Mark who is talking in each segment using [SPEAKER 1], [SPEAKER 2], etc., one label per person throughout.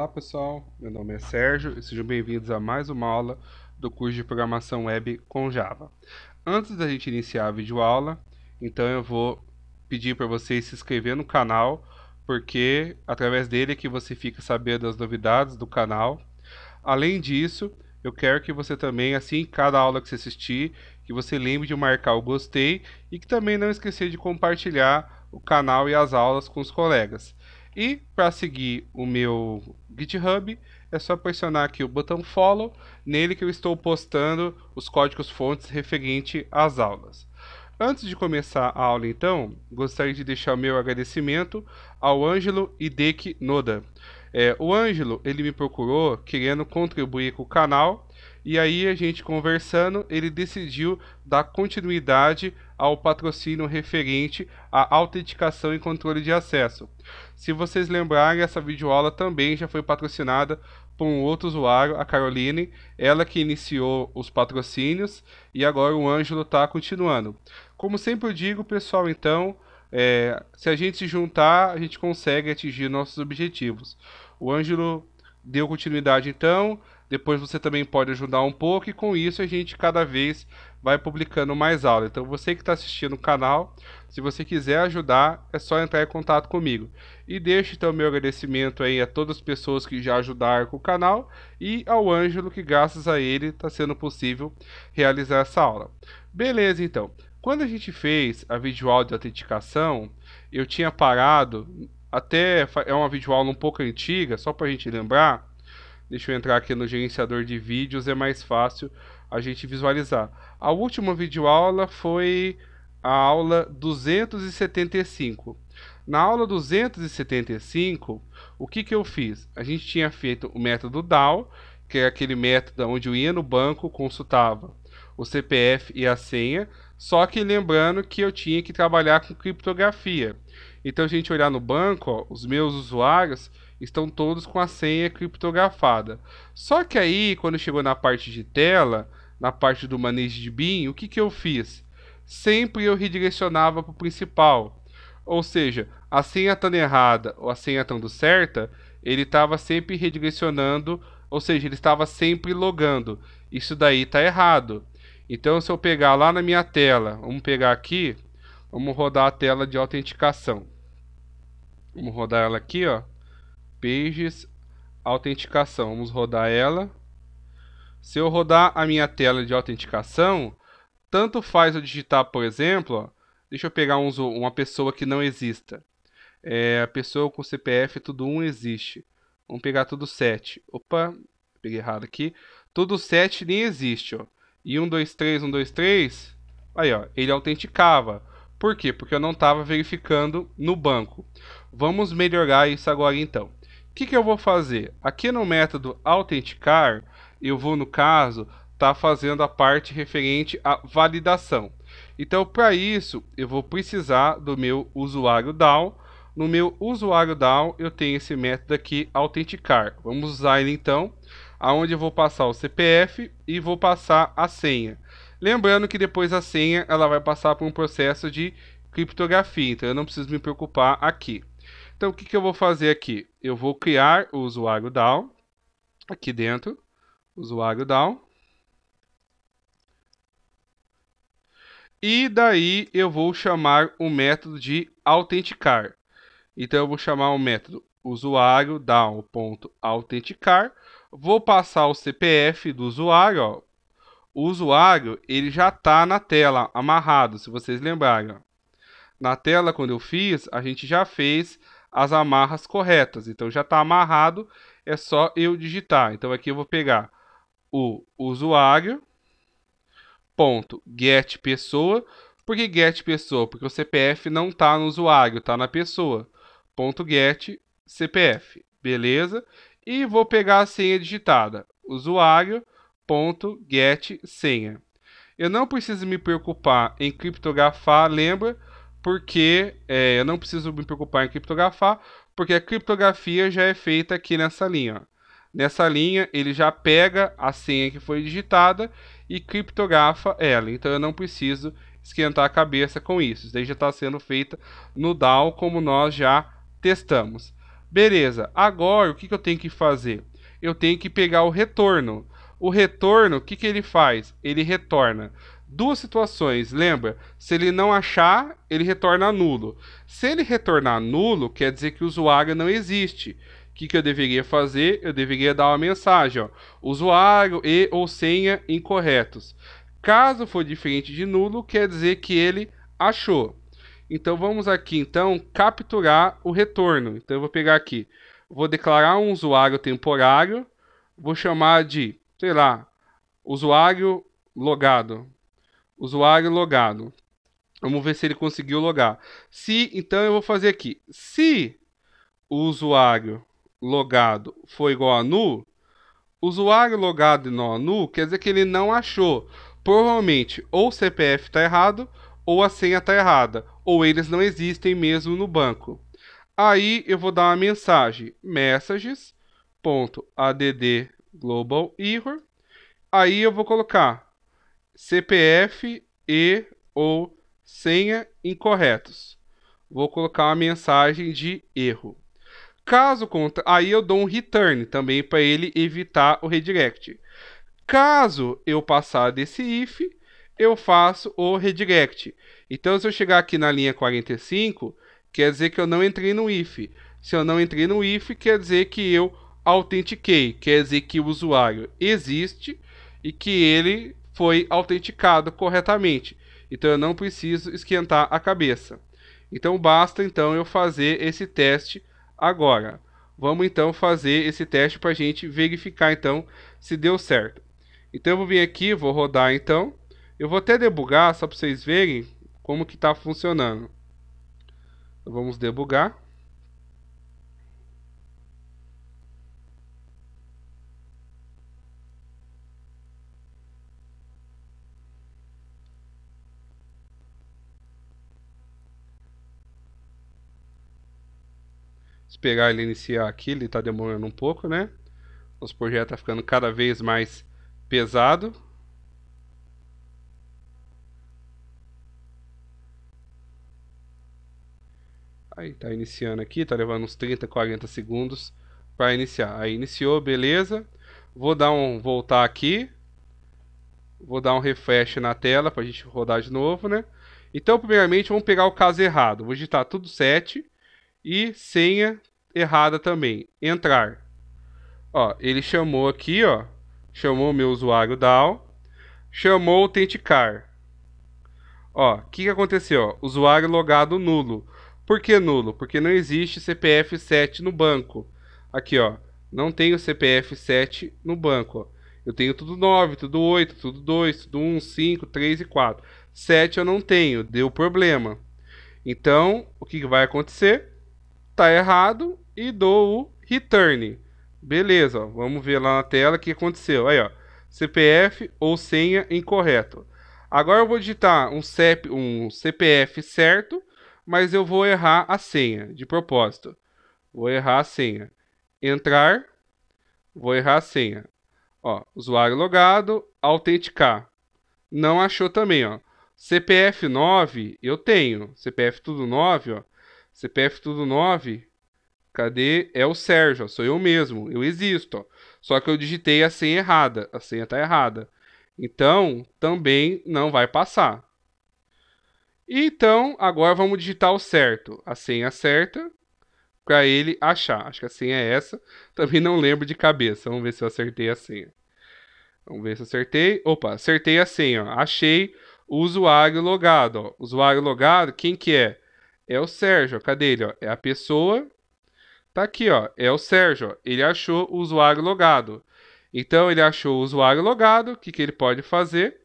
[SPEAKER 1] Olá pessoal, meu nome é Sérgio e sejam bem-vindos a mais uma aula do curso de Programação Web com Java. Antes da gente iniciar a videoaula, então eu vou pedir para vocês se inscrever no canal, porque através dele é que você fica sabendo das novidades do canal. Além disso, eu quero que você também, assim, cada aula que você assistir, que você lembre de marcar o gostei e que também não esqueça de compartilhar o canal e as aulas com os colegas. E para seguir o meu GitHub, é só pressionar aqui o botão follow, nele que eu estou postando os códigos fontes referente às aulas. Antes de começar a aula, então, gostaria de deixar o meu agradecimento ao Ângelo Hideki Noda. É, o Ângelo, ele me procurou querendo contribuir com o canal e aí a gente conversando, ele decidiu dar continuidade ao patrocínio referente à autenticação e controle de acesso. Se vocês lembrarem, essa videoaula também já foi patrocinada por um outro usuário, a Caroline, ela que iniciou os patrocínios e agora o Ângelo está continuando. Como sempre eu digo, pessoal, então, é, se a gente se juntar, a gente consegue atingir nossos objetivos. O Ângelo deu continuidade então, depois você também pode ajudar um pouco e com isso a gente cada vez vai publicando mais aula. Então você que está assistindo o canal, se você quiser ajudar, é só entrar em contato comigo. E deixo então meu agradecimento aí a todas as pessoas que já ajudaram com o canal e ao Ângelo que graças a ele está sendo possível realizar essa aula. Beleza então. Quando a gente fez a visual de autenticação, eu tinha parado até é uma visual um pouco antiga, só para a gente lembrar, Deixa eu entrar aqui no gerenciador de vídeos, é mais fácil a gente visualizar. A última videoaula foi a aula 275. Na aula 275, o que, que eu fiz? A gente tinha feito o método DAO, que é aquele método onde eu ia no banco, consultava o CPF e a senha, só que lembrando que eu tinha que trabalhar com criptografia. Então, a gente olhar no banco, ó, os meus usuários, estão todos com a senha criptografada. Só que aí, quando chegou na parte de tela, na parte do manejo de BIM, o que, que eu fiz? Sempre eu redirecionava para o principal. Ou seja, a senha estando errada ou a senha estando certa, ele estava sempre redirecionando, ou seja, ele estava sempre logando. Isso daí está errado. Então, se eu pegar lá na minha tela, vamos pegar aqui, vamos rodar a tela de autenticação. Vamos rodar ela aqui, ó. Pages, autenticação. Vamos rodar ela. Se eu rodar a minha tela de autenticação, tanto faz eu digitar, por exemplo, ó, deixa eu pegar um, uma pessoa que não exista. É, a pessoa com CPF, tudo 1 existe. Vamos pegar tudo 7. Opa, peguei errado aqui. Tudo 7 nem existe, ó. E 1, 2, 3, 1, 2, 3, aí, ó, ele autenticava. Por quê? Porque eu não estava verificando no banco. Vamos melhorar isso agora, então que, que eu vou fazer? Aqui no método autenticar, eu vou, no caso, estar tá fazendo a parte referente à validação. Então, para isso, eu vou precisar do meu usuário DAO. No meu usuário DAO, eu tenho esse método aqui, autenticar. Vamos usar ele então, aonde eu vou passar o CPF e vou passar a senha. Lembrando que depois a senha ela vai passar por um processo de criptografia, então eu não preciso me preocupar aqui. Então, o que, que eu vou fazer aqui? Eu vou criar o usuário DAO, aqui dentro, usuário DAO. E daí eu vou chamar o método de autenticar. Então eu vou chamar o método usuário down.autenticar. Vou passar o CPF do usuário. Ó. O usuário ele já está na tela amarrado, se vocês lembrarem. Ó. Na tela, quando eu fiz, a gente já fez as amarras corretas. Então já está amarrado, é só eu digitar. Então aqui eu vou pegar o usuário ponto get pessoa. Por que get pessoa? Porque o CPF não está no usuário, está na pessoa. Ponto get CPF, beleza? E vou pegar a senha digitada, usuário ponto get senha. Eu não preciso me preocupar em criptografar, lembra? porque é, eu não preciso me preocupar em criptografar, porque a criptografia já é feita aqui nessa linha. Nessa linha, ele já pega a senha que foi digitada e criptografa ela. Então eu não preciso esquentar a cabeça com isso. Isso daí já está sendo feita no DAO, como nós já testamos. Beleza, agora o que, que eu tenho que fazer? Eu tenho que pegar o retorno. O retorno, o que, que ele faz? Ele retorna duas situações, lembra? Se ele não achar, ele retorna nulo. Se ele retornar nulo, quer dizer que o usuário não existe. O que, que eu deveria fazer? Eu deveria dar uma mensagem, ó, usuário e ou senha incorretos. Caso for diferente de nulo, quer dizer que ele achou. Então vamos aqui então capturar o retorno. Então eu vou pegar aqui, vou declarar um usuário temporário, vou chamar de, sei lá, usuário logado. Usuário logado. Vamos ver se ele conseguiu logar. Se, então eu vou fazer aqui. Se o usuário logado for igual a nu, usuário logado não a nu quer dizer que ele não achou. Provavelmente ou o CPF está errado ou a senha está errada, ou eles não existem mesmo no banco. Aí eu vou dar uma mensagem messages.add global error. Aí eu vou colocar CPF e ou senha incorretos. Vou colocar uma mensagem de erro. Caso contra, aí eu dou um return também para ele evitar o redirect. Caso eu passar desse if, eu faço o redirect. Então se eu chegar aqui na linha 45, quer dizer que eu não entrei no if. Se eu não entrei no if, quer dizer que eu autentiquei, quer dizer que o usuário existe e que ele foi autenticado corretamente. Então eu não preciso esquentar a cabeça. Então basta então eu fazer esse teste agora. Vamos então fazer esse teste para a gente verificar então se deu certo. Então eu vou vir aqui, vou rodar então. Eu vou até debugar só para vocês verem como que está funcionando. Então, vamos debugar. esperar ele iniciar aqui, ele está demorando um pouco, né? Nosso projeto está ficando cada vez mais pesado. Aí está iniciando aqui, está levando uns 30, 40 segundos para iniciar. Aí iniciou, beleza. Vou dar um voltar aqui. Vou dar um refresh na tela para a gente rodar de novo, né? Então, primeiramente, vamos pegar o caso errado. Vou digitar tudo 7 e senha errada também. Entrar. Ó, ele chamou aqui, ó. Chamou meu usuário DAO. Chamou autenticar. Ó, o que, que aconteceu? Ó, usuário logado nulo. Por que nulo? Porque não existe CPF 7 no banco. Aqui, ó. Não tenho CPF 7 no banco. Ó. Eu tenho tudo 9, tudo 8, tudo 2, tudo 1, 5, 3 e 4. 7 eu não tenho, deu problema. Então, o que vai acontecer? Tá errado, e dou o return. Beleza, vamos ver lá na tela o que aconteceu. Aí, ó, CPF ou senha incorreto. Agora eu vou digitar um, CEP, um CPF certo, mas eu vou errar a senha, de propósito. Vou errar a senha. Entrar, vou errar a senha. Ó, usuário logado, autenticar. Não achou também, ó. CPF 9 eu tenho. CPF tudo 9, ó. CPF tudo 9 Cadê? É o Sérgio, ó, sou eu mesmo, eu existo. Ó. Só que eu digitei a senha errada, a senha está errada. Então, também não vai passar. Então, agora vamos digitar o certo, a senha certa, para ele achar. Acho que a senha é essa, também não lembro de cabeça. Vamos ver se eu acertei a senha. Vamos ver se eu acertei. Opa, acertei a senha, ó. achei o usuário logado. Ó. Usuário logado, quem que é? É o Sérgio, cadê ele? Ó? É a pessoa Tá aqui, ó, é o Sérgio. Ele achou o usuário logado. Então ele achou o usuário logado, o que, que ele pode fazer?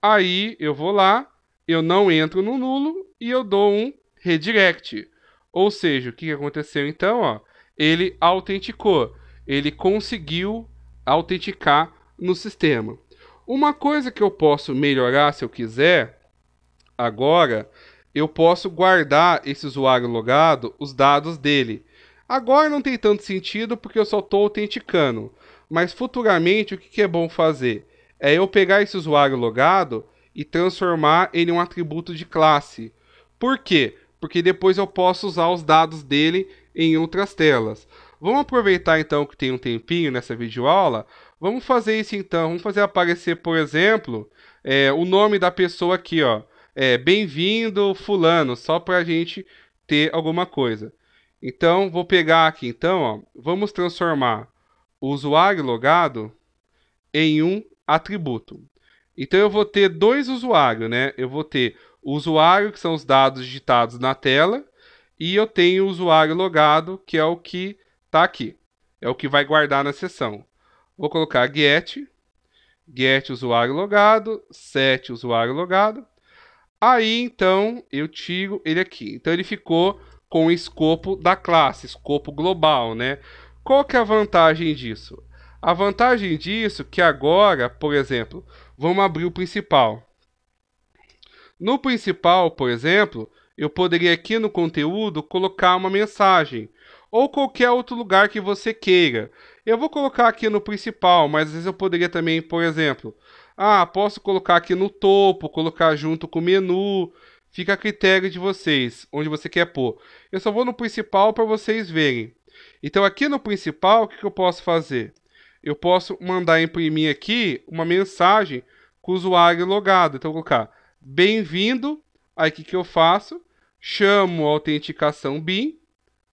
[SPEAKER 1] Aí eu vou lá, eu não entro no nulo e eu dou um redirect. Ou seja, o que, que aconteceu então? Ó, ele autenticou, ele conseguiu autenticar no sistema. Uma coisa que eu posso melhorar se eu quiser agora, eu posso guardar esse usuário logado, os dados dele. Agora não tem tanto sentido porque eu só estou autenticando, mas futuramente o que, é bom fazer? É eu pegar esse usuário logado e transformar ele em um atributo de classe. Por quê? Porque depois eu posso usar os dados dele em outras telas. Vamos aproveitar então que tem um tempinho nessa videoaula. Vamos fazer isso então. Vamos fazer aparecer, por exemplo, é, o nome da pessoa aqui, ó. É, Bem-vindo, fulano, só para a gente ter alguma coisa. Então, vou pegar aqui, então, ó, vamos transformar o usuário logado em um atributo. Então, eu vou ter dois usuários, né? Eu vou ter o usuário, que são os dados digitados na tela, e eu tenho o usuário logado, que é o que está aqui. É o que vai guardar na sessão. Vou colocar get, get usuário logado, set usuário logado. Aí, então, eu tiro ele aqui. Então, ele ficou com o escopo da classe, escopo global, né? Qual que é a vantagem disso? A vantagem disso é que agora, por exemplo, vamos abrir o principal. No principal, por exemplo, eu poderia aqui no conteúdo colocar uma mensagem ou qualquer outro lugar que você queira. Eu vou colocar aqui no principal, mas às vezes eu poderia também, por exemplo, ah, posso colocar aqui no topo, colocar junto com o menu. Fica a critério de vocês, onde você quer pôr. Eu só vou no principal para vocês verem. Então aqui no principal, o que, que eu posso fazer? Eu posso mandar imprimir aqui uma mensagem com o usuário logado. Então vou colocar bem-vindo. Aí o que, que eu faço? Chamo a autenticação BIM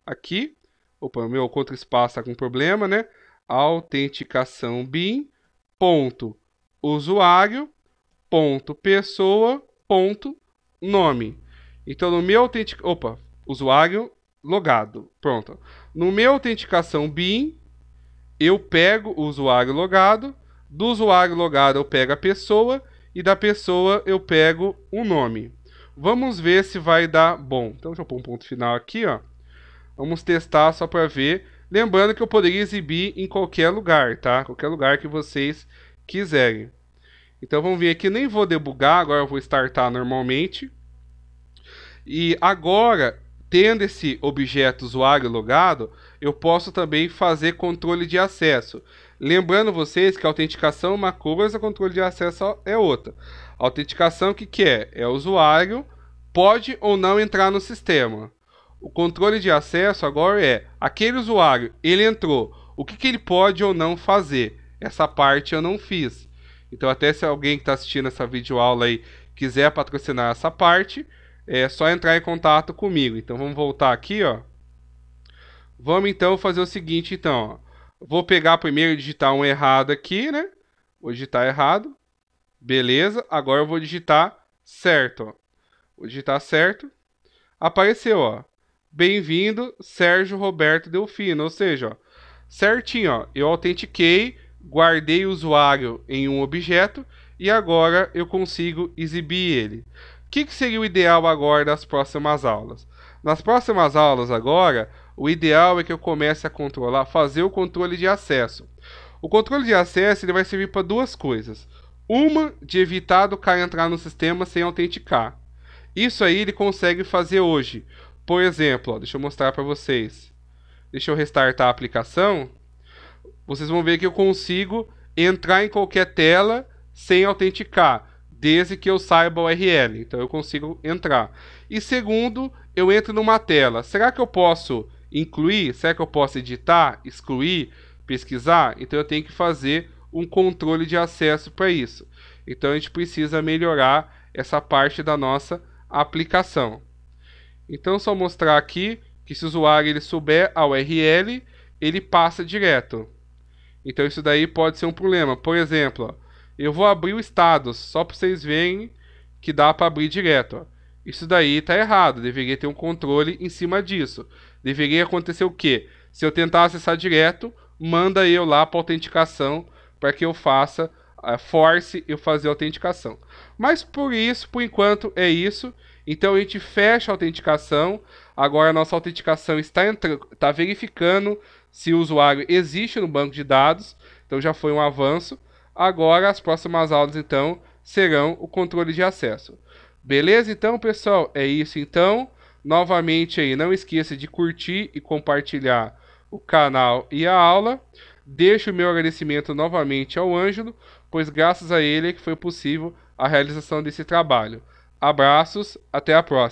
[SPEAKER 1] aqui. Opa, meu contra espaço está com problema, né? Autenticação BIM. Ponto usuário. Ponto pessoa. Ponto nome. Então, no meu autentic... Opa, usuário logado. Pronto. No meu autenticação BIM, eu pego o usuário logado, do usuário logado eu pego a pessoa e da pessoa eu pego o nome. Vamos ver se vai dar bom. Então deixa eu pôr um ponto final aqui, ó. Vamos testar só para ver. Lembrando que eu poderia exibir em qualquer lugar, tá? Qualquer lugar que vocês quiserem. Então vamos vir aqui, nem vou debugar, agora eu vou startar normalmente. E agora, tendo esse objeto usuário logado, eu posso também fazer controle de acesso. Lembrando vocês que autenticação é uma coisa, controle de acesso é outra. A autenticação o que, que é? É o usuário pode ou não entrar no sistema. O controle de acesso agora é aquele usuário, ele entrou, o que, que ele pode ou não fazer? Essa parte eu não fiz. Então, até se alguém que está assistindo essa videoaula aí quiser patrocinar essa parte, é só entrar em contato comigo. Então, vamos voltar aqui, ó. Vamos então fazer o seguinte, então, ó. Vou pegar primeiro e digitar um errado aqui, né? Vou digitar errado. Beleza. Agora eu vou digitar certo, ó. Vou digitar certo. Apareceu, ó. Bem-vindo, Sérgio Roberto Delfino. Ou seja, ó, certinho, ó. Eu autentiquei guardei o usuário em um objeto e agora eu consigo exibir ele. O que, que seria o ideal agora das próximas aulas? Nas próximas aulas agora, o ideal é que eu comece a controlar, fazer o controle de acesso. O controle de acesso ele vai servir para duas coisas. Uma, de evitar do cara entrar no sistema sem autenticar. Isso aí ele consegue fazer hoje. Por exemplo, ó, deixa eu mostrar para vocês. Deixa eu restartar a aplicação vocês vão ver que eu consigo entrar em qualquer tela sem autenticar, desde que eu saiba a URL. Então eu consigo entrar. E segundo, eu entro numa tela. Será que eu posso incluir? Será que eu posso editar, excluir, pesquisar? Então eu tenho que fazer um controle de acesso para isso. Então a gente precisa melhorar essa parte da nossa aplicação. Então só mostrar aqui que se o usuário ele souber a URL, ele passa direto. Então isso daí pode ser um problema. Por exemplo, ó, eu vou abrir o status só para vocês verem que dá para abrir direto. Ó. Isso daí está errado, deveria ter um controle em cima disso. Deveria acontecer o quê? Se eu tentar acessar direto, manda eu lá para autenticação para que eu faça, uh, force eu fazer a autenticação. Mas por isso, por enquanto, é isso. Então a gente fecha a autenticação. Agora a nossa autenticação está, está verificando se o usuário existe no banco de dados, então já foi um avanço. Agora as próximas aulas então serão o controle de acesso. Beleza então, pessoal? É isso então. Novamente aí, não esqueça de curtir e compartilhar o canal e a aula. Deixo o meu agradecimento novamente ao Ângelo, pois graças a ele é que foi possível a realização desse trabalho. Abraços, até a próxima.